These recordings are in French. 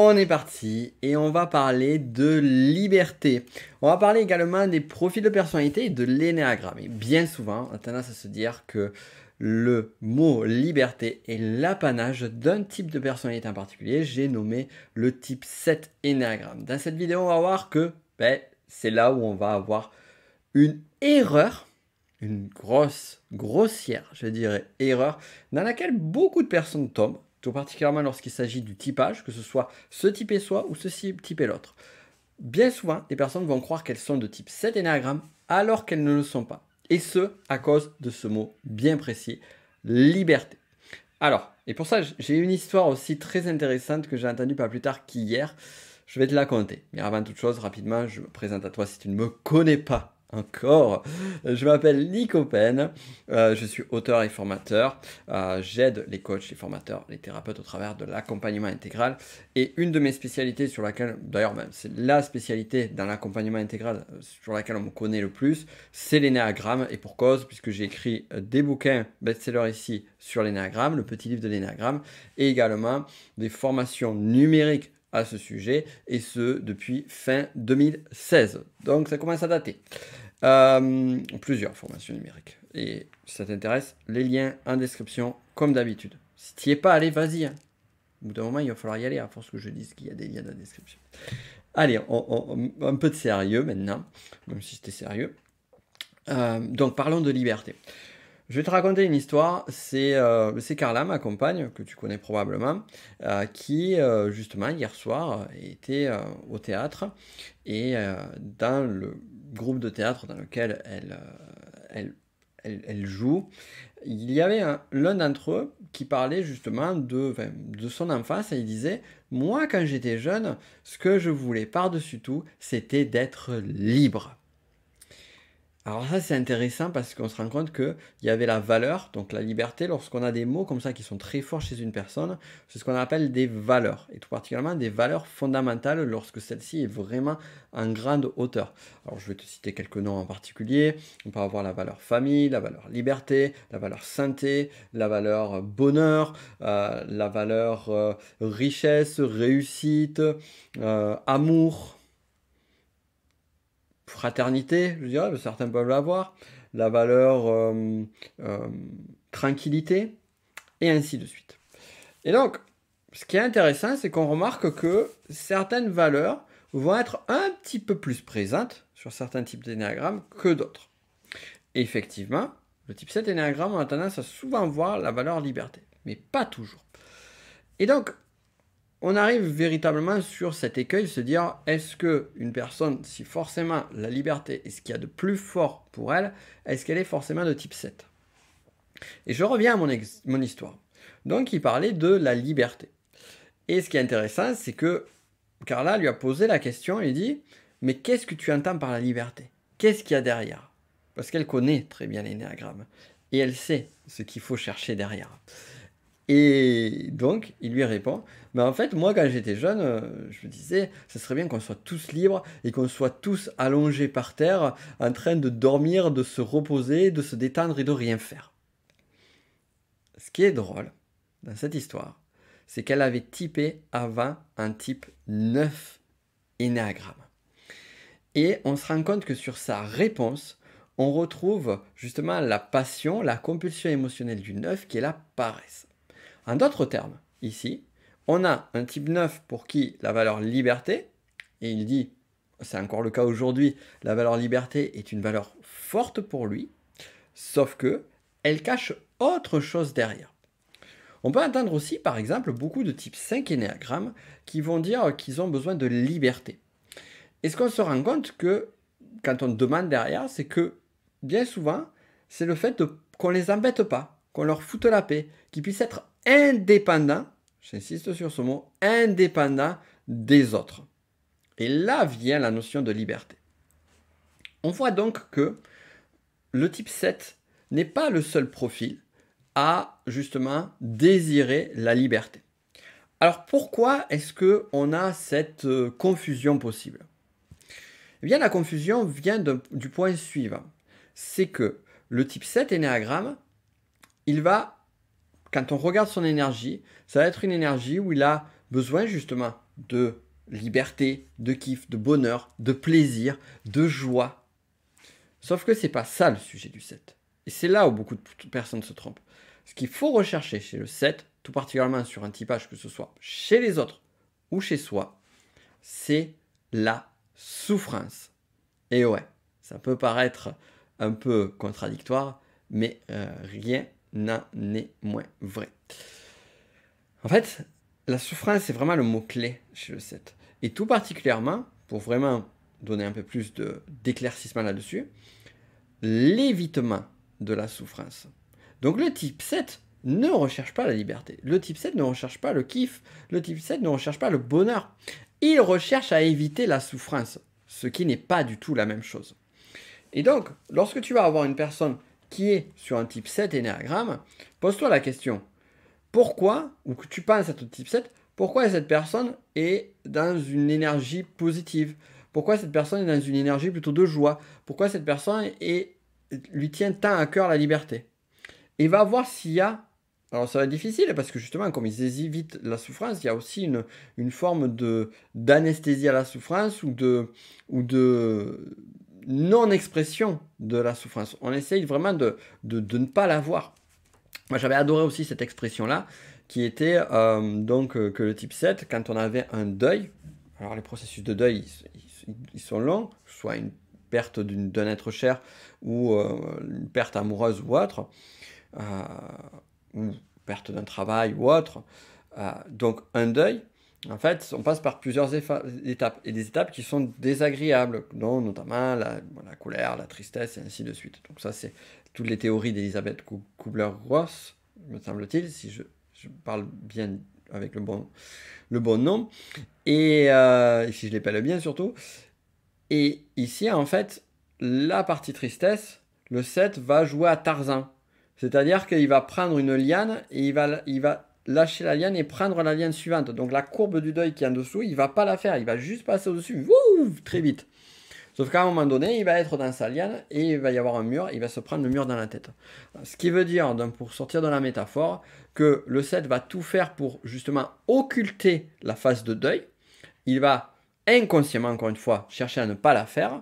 On est parti et on va parler de liberté. On va parler également des profils de personnalité et de l'énéagramme. bien souvent, on a tendance à se dire que le mot liberté est l'apanage d'un type de personnalité en particulier. J'ai nommé le type 7 énéagramme. Dans cette vidéo, on va voir que ben, c'est là où on va avoir une erreur, une grosse, grossière, je dirais, erreur, dans laquelle beaucoup de personnes tombent tout particulièrement lorsqu'il s'agit du typage, que ce soit ce type et soi ou type et l'autre. Bien souvent, des personnes vont croire qu'elles sont de type 7 énagramme, alors qu'elles ne le sont pas. Et ce, à cause de ce mot bien précis, liberté. Alors, et pour ça, j'ai une histoire aussi très intéressante que j'ai entendue pas plus tard qu'hier. Je vais te la conter. Mais avant toute chose, rapidement, je me présente à toi si tu ne me connais pas encore. Je m'appelle Nico Pen, euh, je suis auteur et formateur. Euh, j'aide les coachs, les formateurs, les thérapeutes au travers de l'accompagnement intégral. Et une de mes spécialités sur laquelle, d'ailleurs même, ben, c'est la spécialité dans l'accompagnement intégral euh, sur laquelle on me connaît le plus, c'est l'énéagramme. Et pour cause, puisque j'ai écrit des bouquins best sellers ici sur l'énéagramme, le petit livre de l'énéagramme, et également des formations numériques à ce sujet, et ce depuis fin 2016. Donc ça commence à dater. Euh, plusieurs formations numériques. Et si ça t'intéresse, les liens en description, comme d'habitude. Si tu n'y es pas allé, vas-y. Hein. Au bout d'un moment, il va falloir y aller, à force que je dise qu'il y a des liens dans la description. Allez, on, un peu de sérieux maintenant, même si c'était sérieux. Euh, donc parlons de liberté. Je vais te raconter une histoire. Euh, c'est Carla, ma compagne, que tu connais probablement, euh, qui, euh, justement, hier soir, était au théâtre. Et dans le groupe de théâtre dans lequel elle, elle, joue, il y avait l'un d'entre eux qui parlait justement de, de son enfance et il disait Moi, quand j'étais jeune, ce que je voulais par-dessus tout, c'était d'être libre. Alors ça c'est intéressant parce qu'on se rend compte qu'il y avait la valeur, donc la liberté, lorsqu'on a des mots comme ça qui sont très forts chez une personne, c'est ce qu'on appelle des valeurs, et tout particulièrement des valeurs fondamentales lorsque celle-ci est vraiment en grande hauteur. Alors je vais te citer quelques noms en particulier, on peut avoir la valeur famille, la valeur liberté, la valeur santé, la valeur bonheur, euh, la valeur euh, richesse, réussite, euh, amour, fraternité, je dirais, certains peuvent l'avoir, la valeur euh, euh, tranquillité, et ainsi de suite. Et donc, ce qui est intéressant, c'est qu'on remarque que certaines valeurs vont être un petit peu plus présentes sur certains types d'énéagrammes que d'autres. Effectivement, le type 7 énéagramme, a tendance à souvent voir la valeur liberté, mais pas toujours. Et donc, on arrive véritablement sur cet écueil, se dire est-ce que une personne, si forcément la liberté est ce qu'il y a de plus fort pour elle, est-ce qu'elle est forcément de type 7 Et je reviens à mon, histoire. Donc il parlait de la liberté. Et ce qui est intéressant, c'est que Carla lui a posé la question il dit mais qu'est-ce que tu entends par la liberté Qu'est-ce qu'il y a derrière Parce qu'elle connaît très bien l'énéagramme et elle sait ce qu'il faut chercher derrière. Et donc, il lui répond, mais en fait, moi, quand j'étais jeune, euh, je me disais, ce serait bien qu'on soit tous libres et qu'on soit tous allongés par terre, en train de dormir, de se reposer, de se détendre et de rien faire. Ce qui est drôle dans cette histoire, c'est qu'elle avait typé avant un type 9 énéagramme. Et on se rend compte que sur sa réponse, on retrouve justement la passion, la compulsion émotionnelle du neuf qui est la paresse. En d'autres termes, ici, on a un type 9 pour qui la valeur liberté, et il dit, c'est encore le cas aujourd'hui, la valeur liberté est une valeur forte pour lui, sauf que elle cache autre chose derrière. On peut entendre aussi, par exemple, beaucoup de types 5 énéagrammes qui vont dire qu'ils ont besoin de liberté. Et ce qu'on se rend compte que, quand on demande derrière, c'est que, bien souvent, c'est le fait qu'on les embête pas, qu'on leur foute la paix, qu'ils puissent être indépendant, j'insiste sur ce mot, indépendant des autres. Et là vient la notion de liberté. On voit donc que le type 7 n'est pas le seul profil à justement désirer la liberté. Alors pourquoi est-ce que on a cette euh, confusion possible Eh bien la confusion vient du point suivant, c'est que le type 7 énéagramme, il va quand on regarde son énergie, ça va être une énergie où il a besoin justement de liberté, de kiff, de bonheur, de plaisir, de joie. Sauf que c'est pas ça le sujet du 7. Et c'est là où beaucoup de personnes se trompent. Ce qu'il faut rechercher chez le 7, tout particulièrement sur un typage que ce soit chez les autres ou chez soi, c'est la souffrance. Et ouais, ça peut paraître un peu contradictoire, mais euh, rien n'en est moins vrai. En fait, la souffrance est vraiment le mot-clé chez le 7. Et tout particulièrement, pour vraiment donner un peu plus d'éclaircissement là-dessus, l'évitement de la souffrance. Donc le type 7 ne recherche pas la liberté. Le type 7 ne recherche pas le kiff. Le type 7 ne recherche pas le bonheur. Il recherche à éviter la souffrance, ce qui n'est pas du tout la même chose. Et donc, lorsque tu vas avoir une personne qui est sur un type 7 énéagramme, pose-toi la question. Pourquoi, ou que tu penses à ton type 7, pourquoi cette personne est dans une énergie positive Pourquoi cette personne est dans une énergie plutôt de joie Pourquoi cette personne lui tient tant à cœur la liberté Et va voir s'il y a... Alors ça va être difficile parce que justement, comme ils évitent la souffrance, il y a aussi une, forme d'anesthésie à la souffrance ou de... Ou de non-expression de la souffrance. On essaye vraiment de, ne pas la voir. Moi, j'avais adoré aussi cette expression-là, qui était euh, donc euh, que le type 7, quand on avait un deuil, alors les processus de deuil, ils, sont longs, soit une perte d'un être cher ou euh, une perte amoureuse ou autre, ou perte d'un travail ou autre. donc un deuil, en fait, on passe par plusieurs étapes, et des étapes qui sont désagréables, dont notamment la, colère, la tristesse, et ainsi de suite. Donc ça, c'est toutes les théories d'Elisabeth Kubler-Ross, me semble-t-il, si je, parle bien avec le bon, le bon nom, et, euh, si je le bien surtout. Et ici, en fait, la partie tristesse, le 7 va jouer à Tarzan. C'est-à-dire qu'il va prendre une liane et il va, il va lâcher la liane et prendre la liane suivante. Donc la courbe du deuil qui est en dessous, il va pas la faire, il va juste passer au-dessus, très vite. Sauf qu'à un moment donné, il va être dans sa liane et il va y avoir un mur, il va se prendre le mur dans la tête. Ce qui veut dire, pour sortir de la métaphore, que le 7 va tout faire pour justement occulter la phase de deuil. Il va inconsciemment, encore une fois, chercher à ne pas la faire.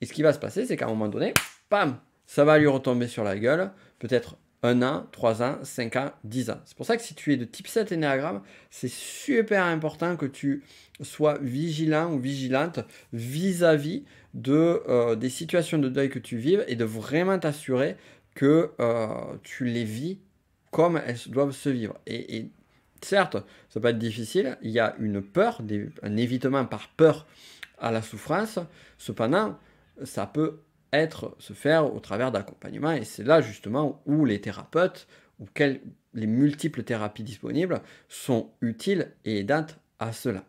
Et ce qui va se passer, c'est qu'à un moment donné, pam, ça va lui retomber sur la gueule, peut-être un an, trois ans, cinq ans, dix ans. C'est pour ça que si tu es de type 7 Enneagramme, c'est super important que tu sois vigilant ou vigilante vis-à-vis de, euh, des situations de deuil que tu vives et de vraiment t'assurer que euh, tu les vis comme elles doivent se vivre. Et, certes, ça peut être difficile, il y a une peur, un évitement par peur à la souffrance, cependant, ça peut être, se faire au travers d'accompagnement. Et c'est là justement où les thérapeutes, ou les multiples thérapies disponibles sont utiles et aidantes à cela.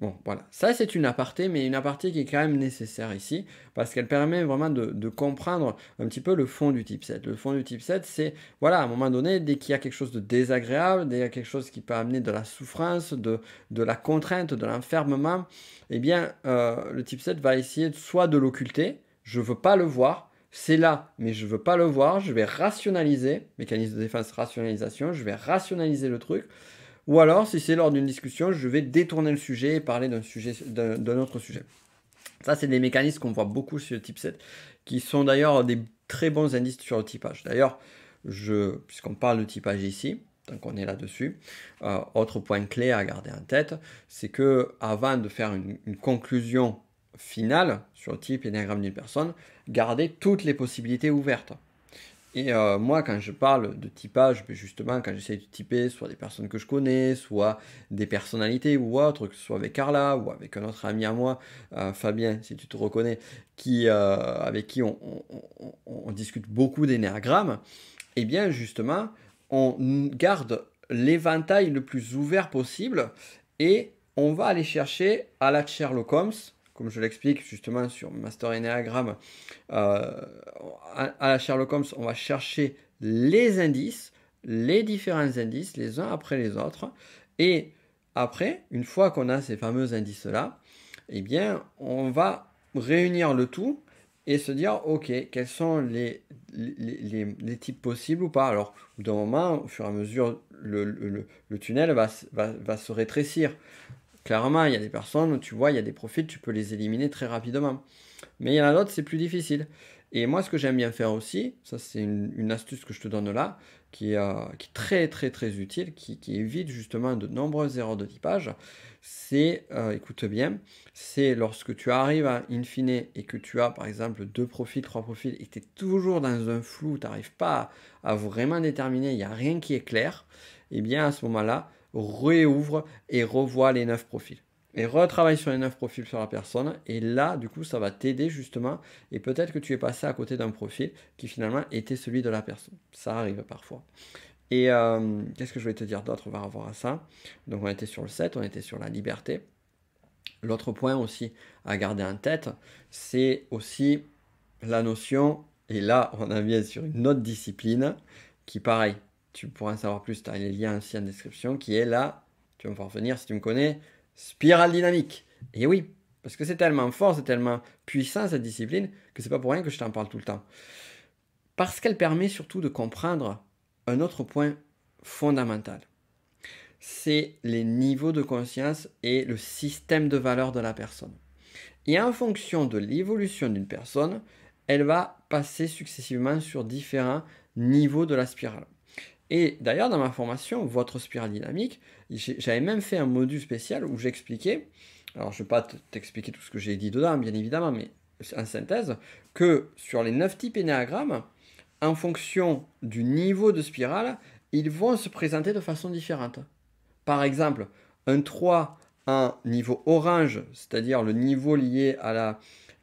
Bon, voilà. Ça, c'est une aparté, mais une aparté qui est quand même nécessaire ici, parce qu'elle permet vraiment de, comprendre un petit peu le fond du type 7. Le fond du type 7, c'est, voilà, à un moment donné, dès qu'il y a quelque chose de désagréable, dès qu'il y a quelque chose qui peut amener de la souffrance, de, de la contrainte, de l'enfermement, eh bien, euh, le type 7 va essayer soit de l'occulter, je veux pas le voir, c'est là, mais je ne veux pas le voir, je vais rationaliser, mécanisme de défense, rationalisation, je vais rationaliser le truc. Ou alors, si c'est lors d'une discussion, je vais détourner le sujet et parler d'un sujet, autre sujet. Ça, c'est des mécanismes qu'on voit beaucoup sur le type 7, qui sont d'ailleurs des très bons indices sur le typage. D'ailleurs, puisqu'on parle de typage ici, donc on est là-dessus. Euh, autre point clé à garder en tête, c'est que avant de faire une conclusion final, sur le type énéagramme d'une personne, garder toutes les possibilités ouvertes. Et euh, moi, quand je parle de typage, ben, justement, quand j'essaie de typer soit des personnes que je connais, soit des personnalités ou autre, que ce soit avec Carla ou avec un autre ami à moi, euh, Fabien, si tu te reconnais, qui, euh, avec qui on, discute beaucoup d'énéagrammes, eh bien, justement, on garde l'éventail le plus ouvert possible et on va aller chercher à la Sherlock Holmes comme je l'explique justement sur Master Enneagram, euh, à, la Sherlock Holmes, on va chercher les indices, les différents indices, les uns après les autres. Et après, une fois qu'on a ces fameux indices-là, eh bien, on va réunir le tout et se dire, OK, quels sont les, les, types possibles ou pas Alors, d'un moment, au fur et à mesure, le, tunnel va, se rétrécir. Clairement, il y a des personnes, tu vois, il y a des profils, tu peux les éliminer très rapidement. Mais il y en a d'autres, c'est plus difficile. Et moi, ce que j'aime bien faire aussi, ça c'est une, astuce que je te donne là, qui est, euh, très très très utile, qui, évite justement de nombreuses erreurs de typage, c'est, euh, écoute bien, c'est lorsque tu arrives à in et que tu as par exemple deux profils, trois profils, et tu es toujours dans un flou, tu n'arrives pas à, vraiment déterminer, il n'y a rien qui est clair, et eh bien à ce moment-là, réouvre et revoit les neuf profils. Et retravaille sur les neuf profils sur la personne. Et là, du coup, ça va t'aider justement. Et peut-être que tu es passé à côté d'un profil qui finalement était celui de la personne. Ça arrive parfois. Et euh, qu'est-ce que je vais te dire d'autre par rapport à ça Donc on était sur le 7, on était sur la liberté. L'autre point aussi à garder en tête, c'est aussi la notion, et là on en vient sur une autre discipline, qui pareil, tu pourras en savoir plus, tu as les liens aussi en description, qui est là, tu vas me voir venir si tu me connais, spirale dynamique. Et oui, parce que c'est tellement fort, c'est tellement puissant cette discipline, que c'est pas pour rien que je t'en parle tout le temps. Parce qu'elle permet surtout de comprendre un autre point fondamental. C'est les niveaux de conscience et le système de valeur de la personne. Et en fonction de l'évolution d'une personne, elle va passer successivement sur différents niveaux de la spirale. Et d'ailleurs, dans ma formation, votre spirale dynamique, j'avais même fait un module spécial où j'expliquais, alors je ne vais pas t'expliquer tout ce que j'ai dit dedans, bien évidemment, mais en synthèse, que sur les 9 types énéagrammes, en fonction du niveau de spirale, ils vont se présenter de façon différente. Par exemple, un 3 en niveau orange, c'est-à-dire le niveau lié à la,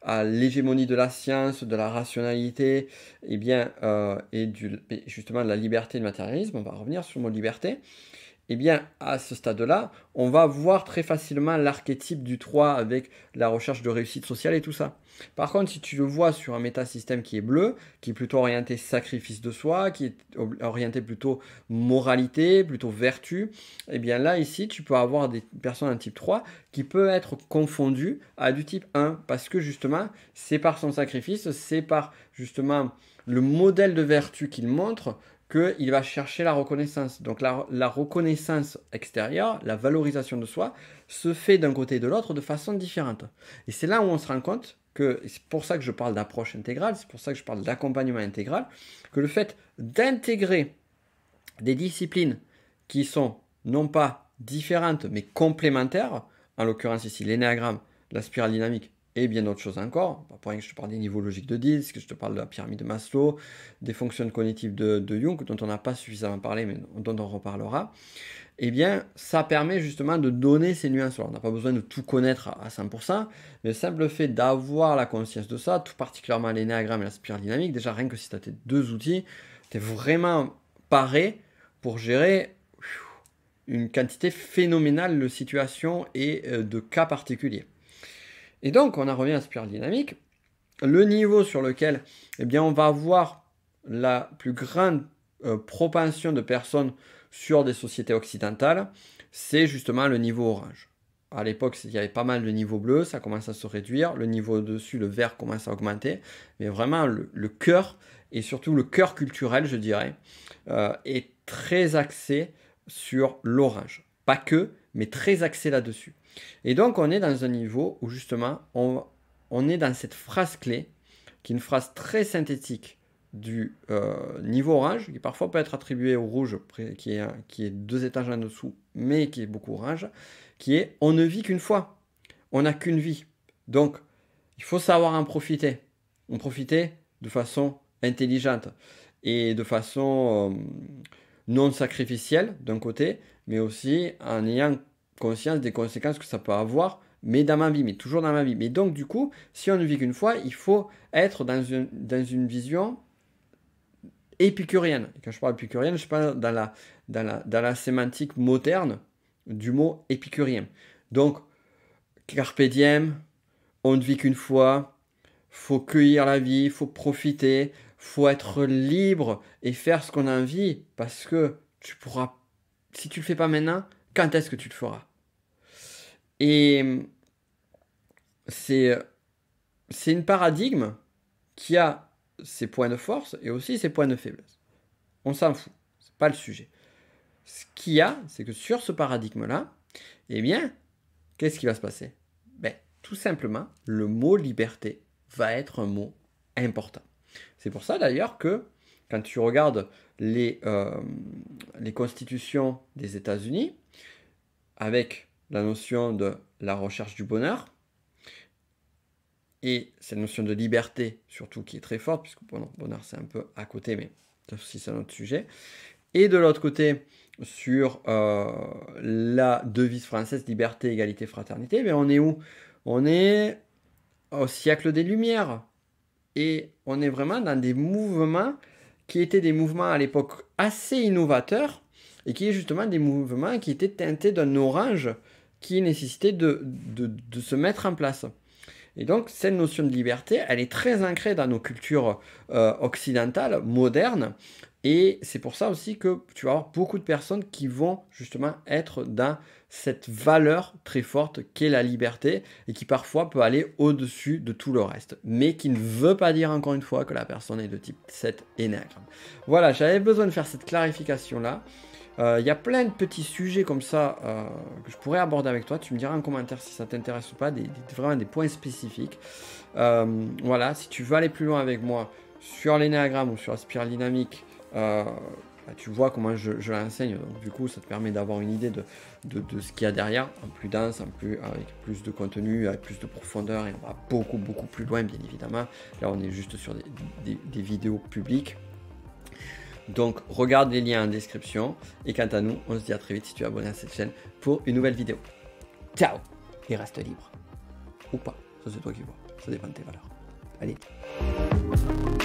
à l'hégémonie de la science, de la rationalité, et eh bien, euh, et, du, justement de la liberté de matérialisme, on va revenir sur le mot liberté, eh bien, à ce stade-là, on va voir très facilement l'archétype du 3 avec la recherche de réussite sociale et tout ça. Par contre, si tu le vois sur un métasystème qui est bleu, qui est plutôt orienté sacrifice de soi, qui est orienté plutôt moralité, plutôt vertu, eh bien là, ici, tu peux avoir des personnes d'un type 3 qui peut être confondues à du type 1, parce que justement, c'est par son sacrifice, c'est par justement le modèle de vertu qu'il montre qu'il va chercher la reconnaissance. Donc la, reconnaissance extérieure, la valorisation de soi, se fait d'un côté et de l'autre de façon différente. Et c'est là où on se rend compte que, c'est pour ça que je parle d'approche intégrale, c'est pour ça que je parle d'accompagnement intégral, que le fait d'intégrer des disciplines qui sont non pas différentes mais complémentaires, en l'occurrence ici l'énéagramme, la spirale dynamique et bien d'autres choses encore. Bah, pas que je te parle des niveaux logiques de Diels, que je te parle de la pyramide de Maslow, des fonctions cognitives de, de Jung, dont on n'a pas suffisamment parlé, mais dont on reparlera. Eh bien, ça permet justement de donner ces nuances-là. On n'a pas besoin de tout connaître à 100%, mais le simple fait d'avoir la conscience de ça, tout particulièrement l'énéagramme et la spirale dynamique, déjà rien que si tu as tes deux outils, tu es vraiment paré pour gérer une quantité phénoménale de situations et euh, de cas particuliers. Et donc, on en revient à spiral dynamique. Le niveau sur lequel eh bien, on va avoir la plus grande euh, propension de personnes sur des sociétés occidentales, c'est justement le niveau orange. À l'époque, il y avait pas mal de niveaux bleus, ça commence à se réduire, le niveau dessus le vert commence à augmenter, mais vraiment le, cœur, et surtout le cœur culturel, je dirais, euh, est très axé sur l'orange. Pas que, mais très axé là-dessus. Et donc, on est dans un niveau où justement, on, est dans cette phrase clé, qui est une phrase très synthétique du euh, niveau orange, qui parfois peut être attribué au rouge, qui est, qui est deux étages en dessous, mais qui est beaucoup orange, qui est on ne vit qu'une fois, on n'a qu'une vie. Donc, il faut savoir en profiter, en profiter de façon intelligente et de façon euh, non sacrificielle d'un côté, mais aussi en ayant conscience des conséquences que ça peut avoir, mais dans ma vie, mais toujours dans ma vie. Mais donc, du coup, si on ne vit qu'une fois, il faut être dans une, dans une vision épicurienne. quand je parle épicurienne, je parle dans la, dans la, sémantique moderne du mot épicurien. Donc, carpe diem, on ne vit qu'une fois, faut cueillir la vie, faut profiter, faut être libre et faire ce qu'on a envie parce que tu pourras, si tu le fais pas maintenant, quand est-ce que tu le feras et euh, euh, c'est une paradigme qui a ses points de force et aussi ses points de faiblesse. On s'en fout, c'est pas le sujet. Ce qu'il y a, c'est que sur ce paradigme-là, eh bien, qu'est-ce qui va se passer Ben, tout simplement, le mot liberté va être un mot important. C'est pour ça d'ailleurs que quand tu regardes les, euh, les constitutions des États-Unis, avec la notion de la recherche du bonheur et cette notion de liberté surtout qui est très forte, puisque bonheur c'est un peu à côté, mais ça aussi c'est un autre sujet. Et de l'autre côté, sur euh, la devise française liberté, égalité, fraternité, mais on est où On est au siècle des Lumières. Et on est vraiment dans des mouvements qui étaient des mouvements à l'époque assez innovateurs et qui est justement des mouvements qui étaient teintés d'un orange qui est nécessité de, se mettre en place. Et donc cette notion de liberté, elle est très ancrée dans nos cultures euh, occidentales, modernes, et c'est pour ça aussi que tu vas avoir beaucoup de personnes qui vont justement être dans cette valeur très forte qu'est la liberté et qui parfois peut aller au-dessus de tout le reste. Mais qui ne veut pas dire encore une fois que la personne est de type 7 énigme. Voilà, j'avais besoin de faire cette clarification là. Il euh, y a plein de petits sujets comme ça euh, que je pourrais aborder avec toi. Tu me diras en commentaire si ça t'intéresse ou pas, vraiment des points spécifiques. Euh, voilà, si tu veux aller plus loin avec moi sur l'énéagramme ou sur la spirale dynamique, bah, tu vois comment je, l'enseigne. Donc, du coup, ça te permet d'avoir une idée de, ce qu'il y a derrière, en plus dense, plus, avec plus de contenu, avec plus de profondeur. Et on va beaucoup, beaucoup plus loin, bien évidemment. Là, on est juste sur des vidéos publiques. Donc regarde les liens en description. Et quant à nous, on se dit à très vite si tu es abonné à cette chaîne pour une nouvelle vidéo. Ciao Et reste libre. Ou pas, ça c'est toi qui vois. Ça dépend de tes valeurs. Allez.